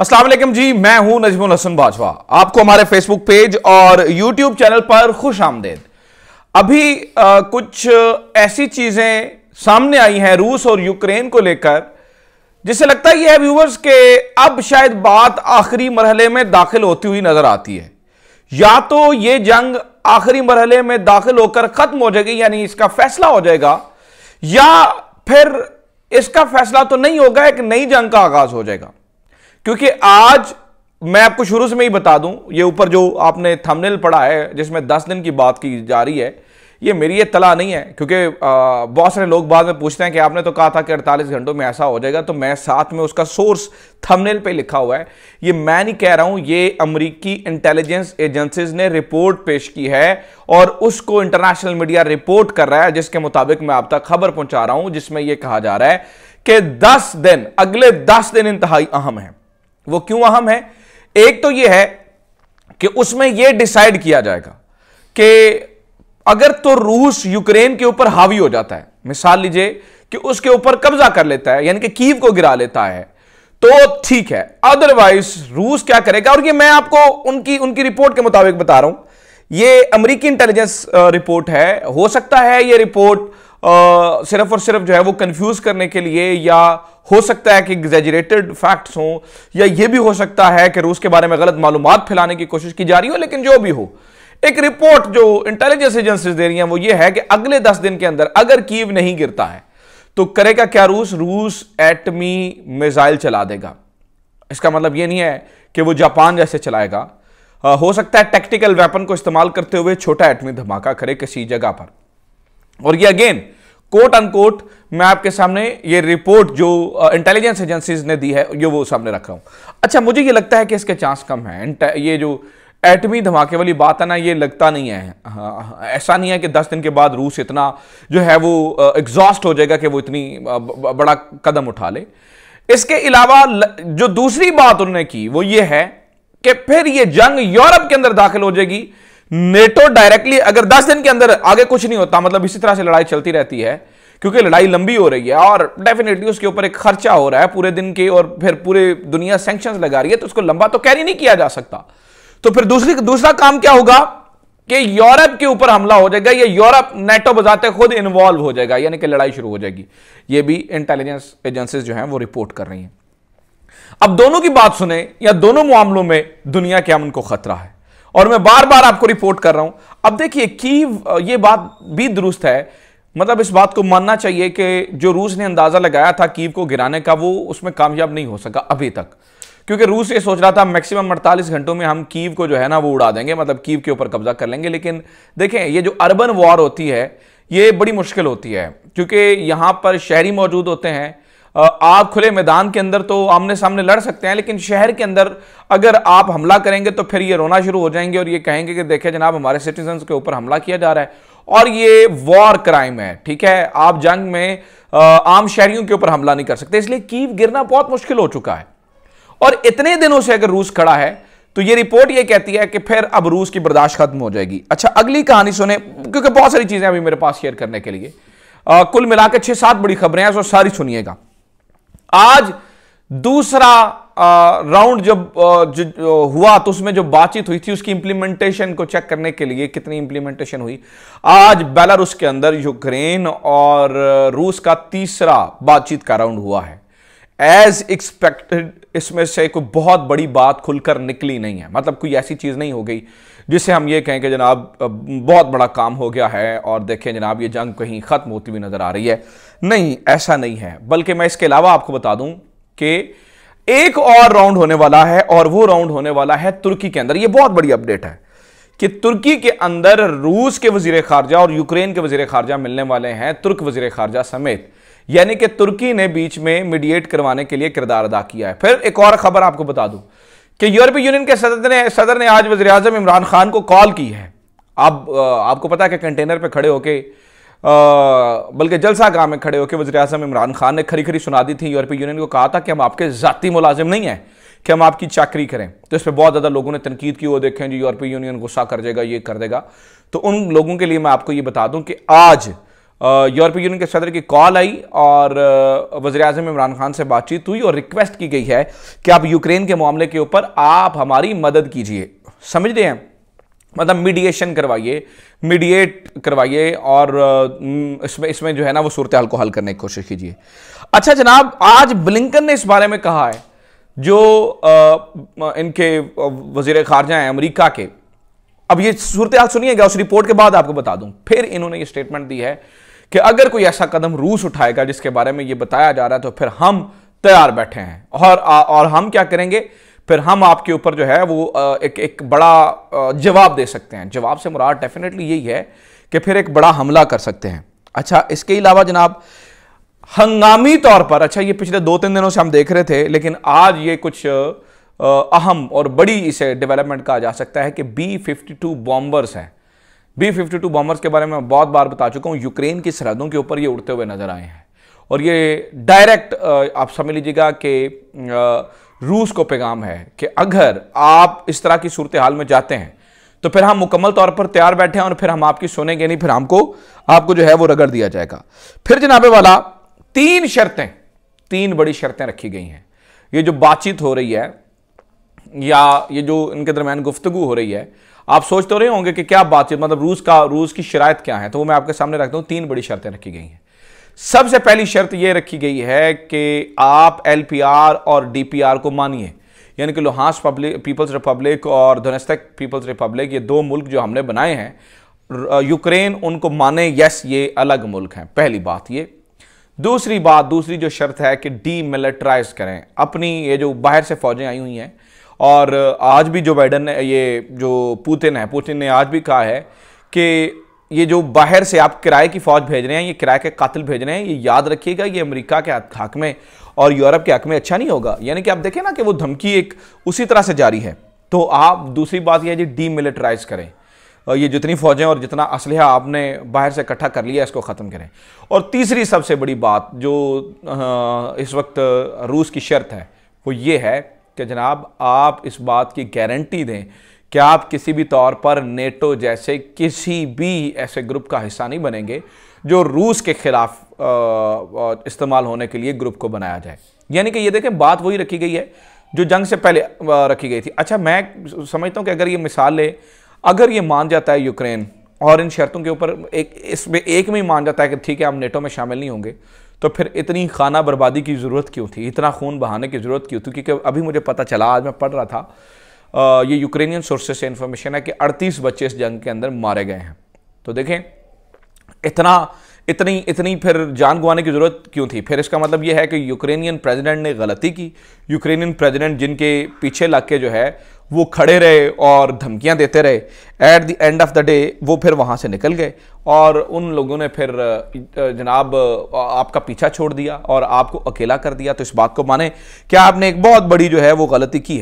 असलम जी मैं हूं नजमुल हसन बाजवा आपको हमारे फेसबुक पेज और यूट्यूब चैनल पर खुश आमदेद अभी आ, कुछ ऐसी चीज़ें सामने आई हैं रूस और यूक्रेन को लेकर जिससे लगता ही है व्यूवर्स के अब शायद बात आखिरी मरहले में दाखिल होती हुई नज़र आती है या तो ये जंग आखिरी मरहले में दाखिल होकर ख़त्म हो जाएगी यानी इसका फैसला हो जाएगा या फिर इसका फैसला तो नहीं होगा एक नई जंग का आगाज़ हो जाएगा क्योंकि आज मैं आपको शुरू से मैं ही बता दूं ये ऊपर जो आपने थंबनेल पढ़ा है जिसमें दस दिन की बात की जा रही है ये मेरी ये तला नहीं है क्योंकि बहुत सारे लोग बाद में पूछते हैं कि आपने तो कहा था कि 48 घंटों में ऐसा हो जाएगा तो मैं साथ में उसका सोर्स थंबनेल पे लिखा हुआ है ये मैं नहीं कह रहा हूं ये अमेरिकी इंटेलिजेंस एजेंसीज ने रिपोर्ट पेश की है और उसको इंटरनेशनल मीडिया रिपोर्ट कर रहा है जिसके मुताबिक मैं आप तक खबर पहुंचा रहा हूं जिसमें यह कहा जा रहा है कि दस दिन अगले दस दिन इंतहाई अहम है वो क्यों अहम है एक तो ये है कि उसमें यह डिसाइड किया जाएगा कि अगर तो रूस यूक्रेन के ऊपर हावी हो जाता है मिसाल लीजिए कि उसके ऊपर कब्जा कर लेता है यानी कि कीव को गिरा लेता है तो ठीक है अदरवाइज रूस क्या करेगा और ये मैं आपको उनकी उनकी रिपोर्ट के मुताबिक बता रहा हूं ये अमेरिकी इंटेलिजेंस रिपोर्ट है हो सकता है ये रिपोर्ट आ, सिर्फ और सिर्फ जो है वो कंफ्यूज करने के लिए या हो सकता है कि एग्जेजरेटेड फैक्ट्स हों या ये भी हो सकता है कि रूस के बारे में गलत मालूम फैलाने की कोशिश की जा रही हो लेकिन जो भी हो एक रिपोर्ट जो इंटेलिजेंस एजेंसीज दे रही हैं वो ये है कि अगले दस दिन के अंदर अगर कीव नहीं गिरता है तो करेगा क्या रूस रूस एटमी मिजाइल चला देगा इसका मतलब ये नहीं है कि वो जापान जैसे चलाएगा आ, हो सकता है टेक्टिकल वेपन को इस्तेमाल करते हुए छोटा एटमी धमाका करे किसी जगह पर और ये अगेन कोट अनकोट मैं आपके सामने ये रिपोर्ट जो इंटेलिजेंस uh, एजेंसीज ने दी है ये वो सामने रख रहा अच्छा मुझे ये लगता है कि इसके चांस कम है ये जो एटमी धमाके वाली बात है ना ये लगता नहीं है हाँ, हाँ, ऐसा नहीं है कि दस दिन के बाद रूस इतना जो है वो एग्जॉस्ट uh, हो जाएगा कि वो इतनी uh, बड़ा कदम उठा ले इसके अलावा जो दूसरी बात उन्होंने की वो ये है कि फिर ये जंग यूरोप के अंदर दाखिल हो जाएगी नेटो डायरेक्टली अगर दस दिन के अंदर आगे कुछ नहीं होता मतलब इसी तरह से लड़ाई चलती रहती है क्योंकि लड़ाई लंबी हो रही है और डेफिनेटली उसके ऊपर एक खर्चा हो रहा है पूरे दिन के और फिर पूरे दुनिया सेंक्शन लगा रही है तो उसको लंबा तो कैरी नहीं किया जा सकता तो फिर दूसरी दूसरा काम क्या होगा कि यूरोप के ऊपर हमला हो जाएगा या यूरोप नेटो बजाते खुद इन्वॉल्व हो जाएगा यानी कि लड़ाई शुरू हो जाएगी ये भी इंटेलिजेंस एजेंसीज जो हैं वो रिपोर्ट कर रही हैं अब दोनों की बात सुने या दोनों मामलों में दुनिया के अमन को खतरा है और मैं बार बार आपको रिपोर्ट कर रहा हूं अब देखिए कीव ये बात भी दुरुस्त है मतलब इस बात को मानना चाहिए कि जो रूस ने अंदाजा लगाया था कीव को गिराने का वो उसमें कामयाब नहीं हो सका अभी तक क्योंकि रूस ये सोच रहा था मैक्सिमम अड़तालीस घंटों में हम कीव को जो है ना वो उड़ा देंगे मतलब कीव के ऊपर कब्जा कर लेंगे लेकिन देखें ये जो अर्बन वॉर होती है ये बड़ी मुश्किल होती है क्योंकि यहाँ पर शहरी मौजूद होते हैं आप खुले मैदान के अंदर तो आमने सामने लड़ सकते हैं लेकिन शहर के अंदर अगर आप हमला करेंगे तो फिर ये रोना शुरू हो जाएंगे और ये कहेंगे कि देखे जनाब हमारे सिटीजन के ऊपर हमला किया जा रहा है और ये वॉर क्राइम है ठीक है आप जंग में आम शहरियों के ऊपर हमला नहीं कर सकते इसलिए कीव गिरना बहुत मुश्किल हो चुका है और इतने दिनों से अगर रूस खड़ा है तो ये रिपोर्ट ये कहती है कि फिर अब रूस की बर्दाश्त खत्म हो जाएगी अच्छा अगली कहानी सुने क्योंकि बहुत सारी चीजें अभी मेरे पास शेयर करने के लिए आ, कुल मिलाकर छह सात बड़ी खबरें हैं सो सारी सुनिएगा आज दूसरा राउंड जब जो, जो हुआ तो उसमें जो बातचीत हुई थी उसकी इंप्लीमेंटेशन को चेक करने के लिए कितनी इंप्लीमेंटेशन हुई आज बेलारूस के अंदर यूक्रेन और रूस का तीसरा बातचीत का राउंड हुआ है एज एक्सपेक्टेड इसमें से कोई बहुत बड़ी बात खुलकर निकली नहीं है मतलब कोई ऐसी चीज़ नहीं हो गई जिससे हम ये कहें कि जनाब बहुत बड़ा काम हो गया है और देखें जनाब ये जंग कहीं ख़त्म होती हुई नज़र आ रही है नहीं ऐसा नहीं है बल्कि मैं इसके अलावा आपको बता दूं कि एक और राउंड होने वाला है और वो राउंड होने वाला है तुर्की के अंदर ये बहुत बड़ी अपडेट है कि तुर्की के अंदर रूस के वजीर खारजा और यूक्रेन के वजीर खारजा मिलने वाले हैं तुर्क वजीर खारजा समेत यानी कि तुर्की ने बीच में मीडिएट करवाने के लिए किरदार अदा किया है फिर एक और खबर आपको बता दूं कि यूरोपीय यूनियन के सदर ने सदर ने आज वजी अजम इमरान खान को कॉल की है आप आपको पता है कि कंटेनर पर खड़े होके बल्कि जलसा गांव में खड़े होकर वजी अजम इमरान खान ने खरी खरी सुना दी थी यूरोपीय यूनियन को कहा था कि हम आपके जाति मुलाजिम नहीं हैं कि हम आपकी चाकरी करें तो इस पर बहुत ज़्यादा लोगों ने तनकीद की वो देखें जी यूरोपीय यूनियन गुस्सा कर देगा ये कर देगा तो उन लोगों के लिए मैं आपको ये बता दूं कि आज यूरोपीय यूनियन के सदर की कॉल आई और वजी अजम इमरान खान से बातचीत हुई और रिक्वेस्ट की गई है कि आप यूक्रेन के मामले के ऊपर आप हमारी मदद कीजिए समझ रहे हैं मतलब मीडिएशन करवाइए मीडिएट करवाइए और इसमें इसमें जो है ना वो सूरत हाल को हल करने की कोशिश कीजिए अच्छा जनाब आज ब्लिंकन ने इस बारे में कहा है जो आ, इनके वजीर खारजा हैं अमरीका के अब ये सूरत हाल सुनिएगा उस रिपोर्ट के बाद आपको बता दूं फिर इन्होंने ये स्टेटमेंट दी है कि अगर कोई ऐसा कदम रूस उठाएगा जिसके बारे में ये बताया जा रहा है तो फिर हम तैयार बैठे हैं और और हम क्या करेंगे फिर हम आपके ऊपर जो है वो एक एक बड़ा जवाब दे सकते हैं जवाब से मुराद डेफिनेटली यही है कि फिर एक बड़ा हमला कर सकते हैं अच्छा इसके अलावा जनाब हंगामी तौर पर अच्छा ये पिछले दो तीन दिनों से हम देख रहे थे लेकिन आज ये कुछ अहम और बड़ी इसे डेवलपमेंट कहा जा सकता है कि बी फिफ्टी टू बॉम्बर्स हैं बी फिफ्टी टू बॉम्बर्स के बारे में बहुत बार बता चुका हूँ यूक्रेन की सरहदों के ऊपर ये उड़ते हुए नजर आए हैं और ये डायरेक्ट आप समझ लीजिएगा कि रूस को पैगाम है कि अगर आप इस तरह की सूरत हाल में जाते हैं तो फिर हम मुकम्मल तौर पर तैयार बैठे हैं और फिर हम आपकी सुनेंगे नहीं फिर हमको आपको जो है वो रगड़ दिया जाएगा फिर जनाबे वाला तीन शर्तें तीन बड़ी शर्तें रखी गई हैं ये जो बातचीत हो रही है या ये जो इनके दरमियान गुफ्तगु हो रही है आप सोच तो रहे होंगे कि क्या बातचीत मतलब रूस का रूस की शरात क्या है तो वो मैं आपके सामने रखता हूं तीन बड़ी शर्तें रखी गई हैं सबसे पहली शर्त यह रखी गई है कि आप एल और डी को मानिए यानी कि लोहास पब्लिक पीपल्स रिपब्लिक और धोनेस्तक पीपल्स रिपब्लिक ये दो मुल्क जो हमने बनाए हैं यूक्रेन उनको माने यस ये अलग मुल्क हैं पहली बात ये दूसरी बात दूसरी जो शर्त है कि डी मिलिट्राइज करें अपनी ये जो बाहर से फौजें आई हुई हैं और आज भी जो बाइडन ने ये जो पुतिन है पुतिन ने आज भी कहा है कि ये जो बाहर से आप किराए की फौज भेज रहे हैं ये किराए के कातिल भेज रहे हैं ये याद रखिएगा ये अमेरिका के हक में और यूरोप के हक में अच्छा नहीं होगा यानी कि आप देखें ना कि वो धमकी एक उसी तरह से जारी है तो आप दूसरी बात यह है जी डी मिलिट्राइज करें ये जितनी फौजें और जितना असलहा आपने बाहर से इकट्ठा कर लिया इसको ख़त्म करें और तीसरी सबसे बड़ी बात जो इस वक्त रूस की शर्त है वो ये है कि जनाब आप इस बात की गारंटी दें कि आप किसी भी तौर पर नेटो जैसे किसी भी ऐसे ग्रुप का हिस्सा नहीं बनेंगे जो रूस के खिलाफ इस्तेमाल होने के लिए ग्रुप को बनाया जाए यानी कि ये देखें बात वही रखी गई है जो जंग से पहले रखी गई थी अच्छा मैं समझता हूँ कि अगर ये मिसाल ले अगर ये मान जाता है यूक्रेन और इन शर्तों के ऊपर एक इसमें एक में ही मान जाता है कि ठीक है हम नेटो में शामिल नहीं होंगे तो फिर इतनी खाना बर्बादी की ज़रूरत क्यों थी इतना खून बहाने की ज़रूरत क्यों थी क्योंकि अभी मुझे पता चला आज मैं पढ़ रहा था आ, ये यूक्रेनियन सोर्सेज से इन्फॉर्मेशन है कि अड़तीस बच्चे इस जंग के अंदर मारे गए हैं तो देखें इतना इतनी इतनी फिर जान गुवाने की ज़रूरत क्यों थी फिर इसका मतलब यह है कि यूक्रेनियन प्रेसिडेंट ने गलती की यूक्रेनियन प्रेसिडेंट जिनके पीछे लग के जो है वो खड़े रहे और धमकियां देते रहे at the end of the day वो फिर वहाँ से निकल गए और उन लोगों ने फिर जनाब आपका पीछा छोड़ दिया और आपको अकेला कर दिया तो इस बात को माने क्या आपने एक बहुत बड़ी जो है वो गलती की है